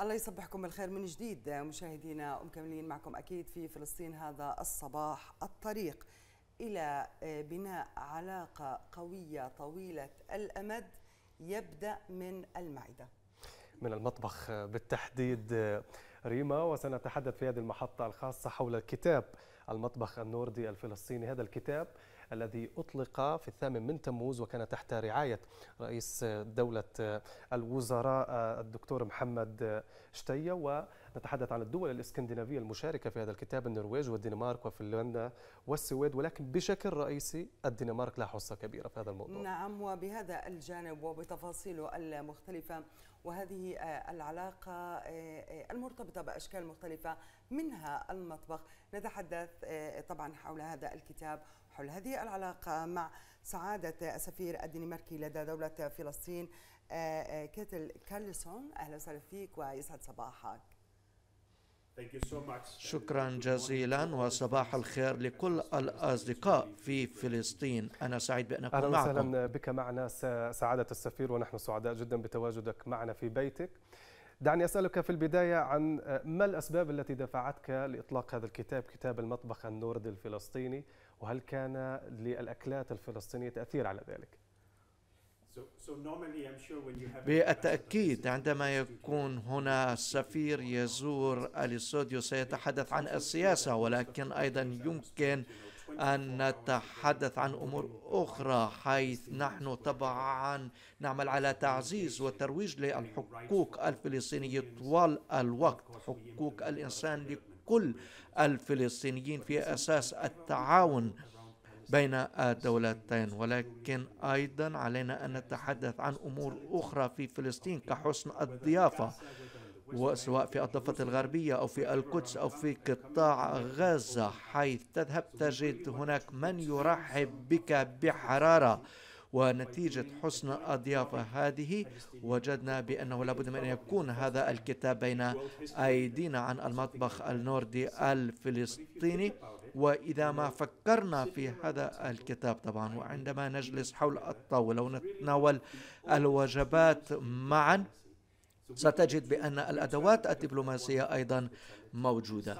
الله يصبحكم الخير من جديد مشاهدينا ومكملين معكم اكيد في فلسطين هذا الصباح الطريق الى آه، بناء علاقه قويه طويله الامد يبدا من المعده من المطبخ بالتحديد آه، ريما وسنتحدث في هذه المحطه الخاصه حول كتاب المطبخ النوردي الفلسطيني هذا الكتاب الذي أطلق في الثامن من تموز وكان تحت رعاية رئيس دولة الوزراء الدكتور محمد شتية ونتحدث عن الدول الاسكندنافية المشاركة في هذا الكتاب النرويج والدنمارك وفنلندا والسويد ولكن بشكل رئيسي الدنمارك لها حصة كبيرة في هذا الموضوع نعم وبهذا الجانب وبتفاصيله المختلفة وهذه العلاقة المرتبطة بأشكال مختلفة منها المطبخ نتحدث طبعا حول هذا الكتاب حل هذه العلاقة مع سعادة السفير الدنماركي لدى دولة فلسطين آه، آه، كيتل كارلسون أهلا وسهلا فيك ويسعد صباحك شكرا جزيلا وصباح الخير لكل الأصدقاء في فلسطين أنا سعيد بأن أكون معكم أهلا وسهلا بك معنا سعادة السفير ونحن سعداء جدا بتواجدك معنا في بيتك دعني أسألك في البداية عن آه، ما الأسباب التي دفعتك لإطلاق هذا الكتاب كتاب المطبخ النوردي الفلسطيني وهل كان للأكلات الفلسطينية تأثير على ذلك؟ بالتأكيد عندما يكون هنا السفير يزور الاستوديو سيتحدث عن السياسة ولكن أيضا يمكن أن نتحدث عن أمور أخرى حيث نحن طبعا نعمل على تعزيز والترويج للحقوق الفلسطينية طوال الوقت حقوق الإنسان كل الفلسطينيين في أساس التعاون بين الدولتين ولكن أيضا علينا أن نتحدث عن أمور أخرى في فلسطين كحسن الضيافة وسواء في الضفة الغربية أو في القدس أو في قطاع غزة حيث تذهب تجد هناك من يرحب بك بحرارة ونتيجة حسن الضيافة هذه وجدنا بأنه لابد من أن يكون هذا الكتاب بين أيدينا عن المطبخ النوردي الفلسطيني وإذا ما فكرنا في هذا الكتاب طبعا وعندما نجلس حول الطاولة ونتناول الوجبات معا ستجد بأن الأدوات الدبلوماسية أيضا موجودة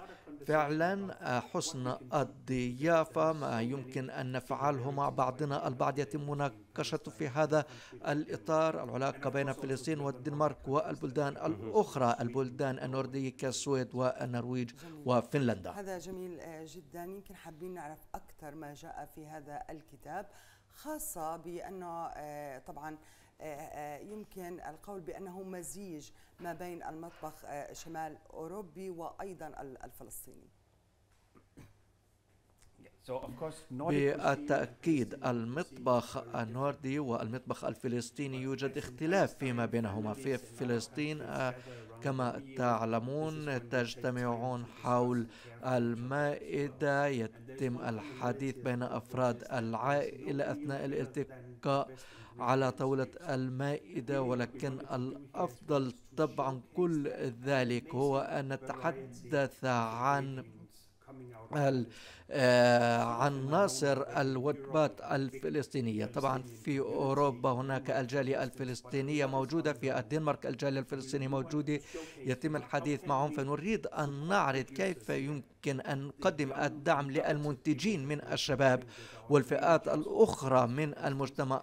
فعلا آه، حسن الضيافة ما يمكن أن نفعله مع بعضنا البعض يتم مناقشته في هذا الإطار العلاقة بين فلسطين والدنمارك والبلدان الأخرى البلدان النوردية كالسويد والنرويج وفنلندا هذا جميل آه، جدا يمكن حابين نعرف أكثر ما جاء في هذا الكتاب خاصة بأنه آه، طبعا آه، آه، يمكن القول بأنه مزيج ما بين المطبخ آه، شمال أوروبي وأيضا الفلسطيني بالتأكيد المطبخ النوردي والمطبخ الفلسطيني يوجد اختلاف فيما بينهما في فلسطين كما تعلمون تجتمعون حول المائدة يتم الحديث بين أفراد العائلة أثناء الالتقاء على طاولة المائدة ولكن الأفضل طبعا كل ذلك هو أن نتحدث عن آه، عناصر الوجبات الفلسطينية طبعا في أوروبا هناك الجالية الفلسطينية موجودة في الدنمارك الجالية الفلسطينية موجودة يتم الحديث معهم فنريد أن نعرض كيف يمكن أن نقدم الدعم للمنتجين من الشباب والفئات الأخرى من المجتمع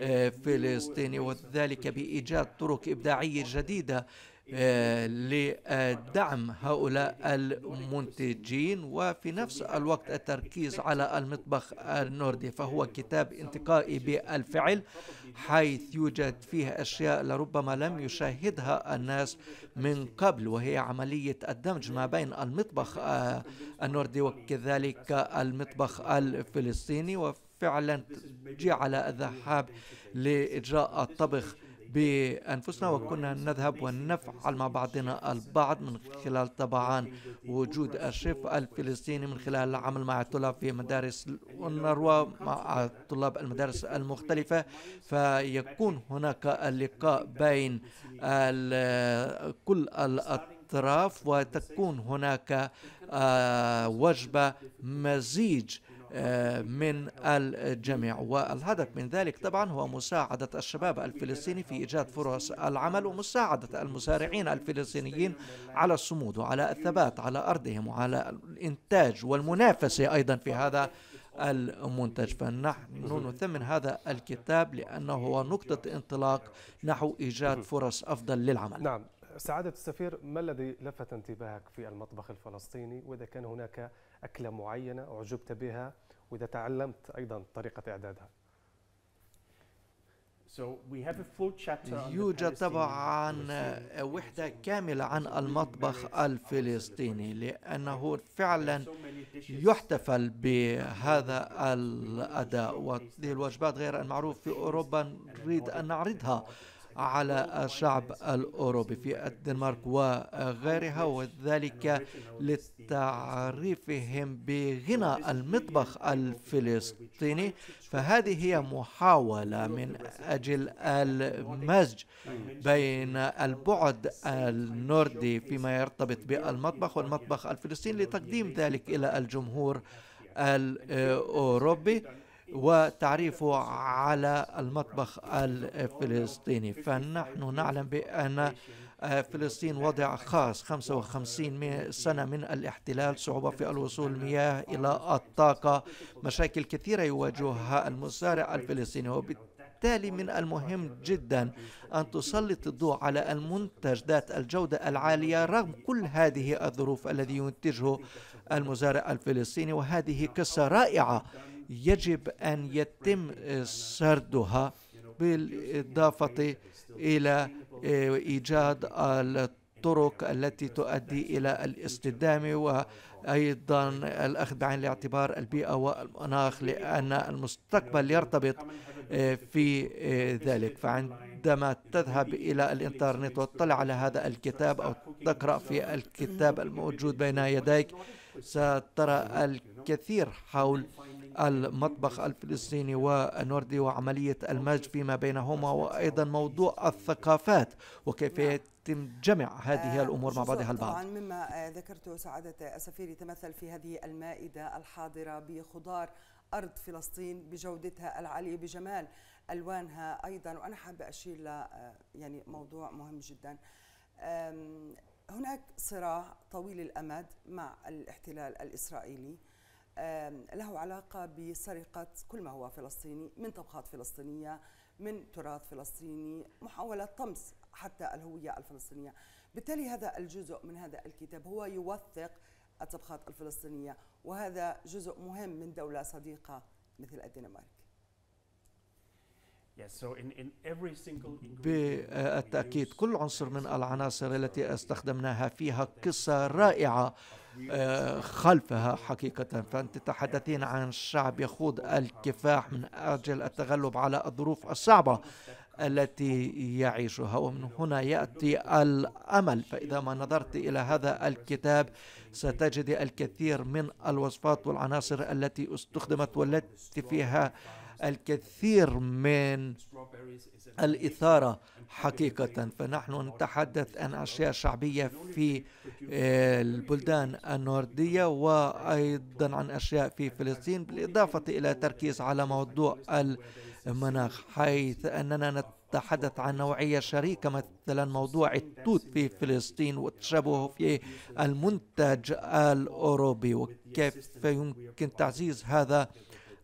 الفلسطيني وذلك بإيجاد طرق إبداعية جديدة آه، لدعم هؤلاء المنتجين وفي نفس الوقت التركيز على المطبخ النوردي فهو كتاب انتقائي بالفعل حيث يوجد فيه أشياء لربما لم يشاهدها الناس من قبل وهي عملية الدمج ما بين المطبخ آه، النوردي وكذلك المطبخ الفلسطيني وفعلا جعل الذهاب لإجراء الطبخ بأنفسنا وكنا نذهب ونفعل مع بعضنا البعض من خلال طبعا وجود الشيف الفلسطيني من خلال العمل مع الطلاب في مدارس النروة مع طلاب المدارس المختلفة فيكون هناك اللقاء بين كل الأطراف وتكون هناك آه، وجبة مزيج آه، من الجميع والهدف من ذلك طبعا هو مساعدة الشباب الفلسطيني في إيجاد فرص العمل ومساعدة المزارعين الفلسطينيين على الصمود وعلى الثبات على أرضهم وعلى الإنتاج والمنافسة أيضا في هذا المنتج فنحن نثمن هذا الكتاب لأنه هو نقطة انطلاق نحو إيجاد فرص أفضل للعمل نعم سعادة السفير ما الذي لفت انتباهك في المطبخ الفلسطيني وإذا كان هناك أكلة معينة أعجبت بها وإذا تعلمت أيضا طريقة إعدادها يوجد طبعا وحدة كاملة عن المطبخ الفلسطيني لأنه فعلا يحتفل بهذا الأداء وهذه الوجبات غير المعروف في أوروبا نريد أن نعرضها على الشعب الأوروبي في الدنمارك وغيرها وذلك لتعريفهم بغنى المطبخ الفلسطيني فهذه هي محاولة من أجل المزج بين البعد النوردي فيما يرتبط بالمطبخ والمطبخ الفلسطيني لتقديم ذلك إلى الجمهور الأوروبي وتعريفه على المطبخ الفلسطيني فنحن نعلم بأن فلسطين وضع خاص 55 سنة من الاحتلال صعوبة في الوصول المياه إلى الطاقة مشاكل كثيرة يواجهها المزارع الفلسطيني وبالتالي من المهم جدا أن تسلط الضوء على المنتج ذات الجودة العالية رغم كل هذه الظروف الذي ينتجه المزارع الفلسطيني وهذه قصة رائعة يجب أن يتم سردها بالإضافة إلى آه، إيجاد الطرق التي تؤدي إلى الاستدامة وأيضا الأخذ بعين الاعتبار البيئة والمناخ لأن المستقبل يرتبط آه، في آه، ذلك فعندما تذهب إلى الإنترنت وتطلع على هذا الكتاب أو تقرأ في الكتاب الموجود بين يديك سترى الكثير حول المطبخ الفلسطيني والنوردي وعملية المزج فيما بينهما وأيضا موضوع الثقافات وكيف يتم جمع هذه آه، الأمور مع بعضها البعض طبعا مما ذكرته سعادة السفير يتمثل في هذه المائدة الحاضرة بخضار أرض فلسطين بجودتها العالية بجمال ألوانها أيضا وأنا حابة أشير ل آه، يعني موضوع مهم جدا هناك صراع طويل الأمد مع الاحتلال الإسرائيلي له علاقة بسرقة كل ما هو فلسطيني من طبخات فلسطينية من تراث فلسطيني محاولة طمس حتى الهوية الفلسطينية بالتالي هذا الجزء من هذا الكتاب هو يوثق الطبخات الفلسطينية وهذا جزء مهم من دولة صديقة مثل الدنمارك بالتأكيد آه، كل عنصر من العناصر التي استخدمناها فيها قصة رائعة آه، خلفها حقيقة فأنت تحدثين عن شعب يخوض الكفاح من أجل التغلب على الظروف الصعبة التي يعيشها ومن هنا ياتي الامل فاذا ما نظرت الى هذا الكتاب ستجد الكثير من الوصفات والعناصر التي استخدمت والتي فيها الكثير من الإثارة حقيقة فنحن نتحدث عن أشياء شعبية في آه، البلدان النوردية وأيضا عن أشياء في فلسطين بالإضافة إلى التركيز على موضوع المناخ حيث أننا نتحدث عن نوعية شريكة مثلا موضوع التوت في فلسطين وتشابهه في المنتج الأوروبي وكيف يمكن تعزيز هذا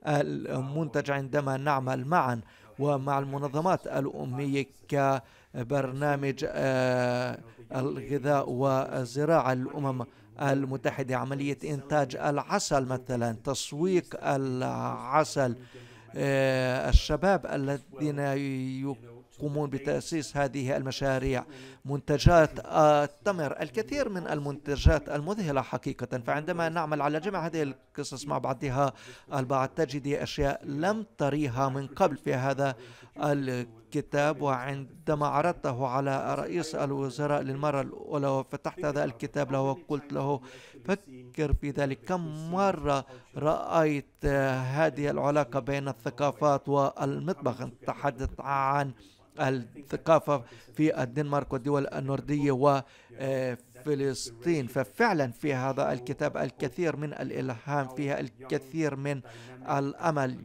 المنتج عندما نعمل معا ومع المنظمات الأمية كبرنامج آه، الغذاء والزراعة الأمم المتحدة عملية إنتاج العسل مثلا تسويق العسل آه، الشباب الذين يقومون بتأسيس هذه المشاريع منتجات آه، التمر الكثير من المنتجات المذهلة حقيقة فعندما نعمل على جمع هذه القصص مع بعضها البعض تجد أشياء لم تريها من قبل في هذا الكتاب وعندما عرضته على رئيس الوزراء للمرة الأولى وفتحت هذا الكتاب له وقلت له فكر في ذلك كم مرة رأيت هذه العلاقة بين الثقافات والمطبخ تحدث عن الثقافة في الدنمارك والدول النوردية وفلسطين آه، ففعلا في هذا الكتاب الكثير من الإلهام فيها الكثير من الأمل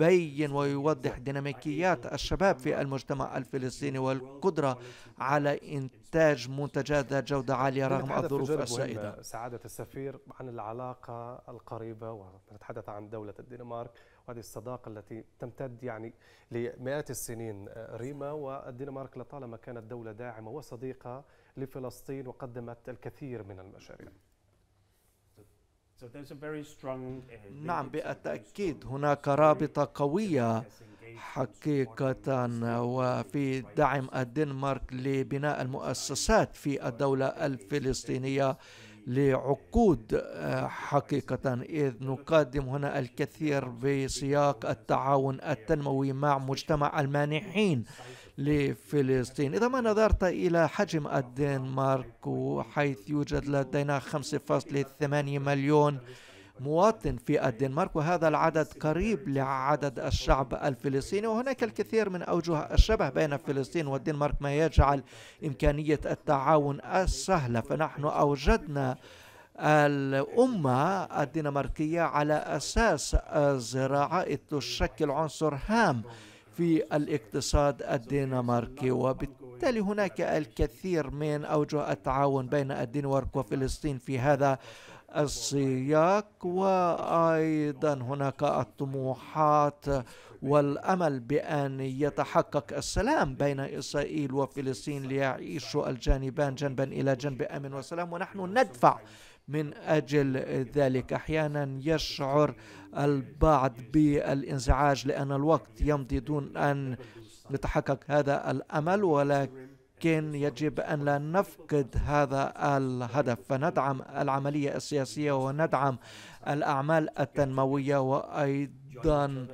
يبين ويوضح ديناميكيات الشباب في المجتمع الفلسطيني والقدرة على إنتاج منتجات ذات جودة عالية رغم الظروف السائدة سعادة السفير عن العلاقة القريبة ونتحدث عن دولة الدنمارك وهذه الصداقة التي تمتد يعني لمئات السنين آه، ريما والدنمارك لطالما كانت دولة داعمة وصديقة لفلسطين وقدمت الكثير من المشاريع Uh, نعم بالتأكيد هناك رابطة قوية حقيقة وفي دعم الدنمارك لبناء المؤسسات في الدولة الفلسطينية لعقود uh, آه، حقيقة إذ نقدم هنا الكثير في سياق التعاون التنموي مع مجتمع المانحين لفلسطين إذا ما نظرت إلى حجم الدنمارك حيث يوجد لدينا 5.8 مليون مواطن في الدنمارك وهذا العدد قريب لعدد الشعب الفلسطيني وهناك الكثير من أوجه الشبه بين فلسطين والدنمارك ما يجعل إمكانية التعاون السهلة فنحن أوجدنا الأمة الدنماركية على أساس الزراعة تشكل عنصر هام في الاقتصاد الدنماركي وبالتالي هناك الكثير من أوجه التعاون بين الدنمارك وفلسطين في هذا السياق وأيضا هناك الطموحات والأمل بأن يتحقق السلام بين إسرائيل وفلسطين ليعيشوا الجانبان جنبا إلى جنب أمن وسلام ونحن ندفع من أجل ذلك أحيانا يشعر البعض بالانزعاج لأن الوقت يمضي دون أن يتحقق هذا الأمل ولكن يجب أن لا نفقد هذا الهدف فندعم العملية السياسية وندعم الأعمال التنموية وأيضا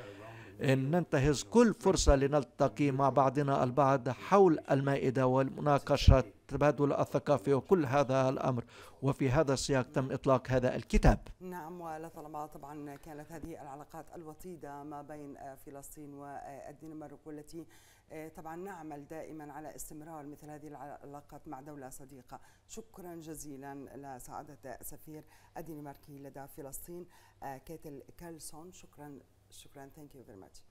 ننتهز كل فرصة لنلتقي مع بعضنا البعض حول المائدة ومناقشة التبادل الثقافي وكل هذا الأمر وفي هذا السياق تم إطلاق هذا الكتاب نعم ولطالما طبعا كانت هذه العلاقات الوطيدة ما بين فلسطين والدنمارك والتي طبعا نعمل دائما على استمرار مثل هذه العلاقات مع دولة صديقة شكرا جزيلا لسعادة سفير الدنماركي لدى فلسطين كاتل كالسون شكرا شكرا ثانك يو فيري ماتش.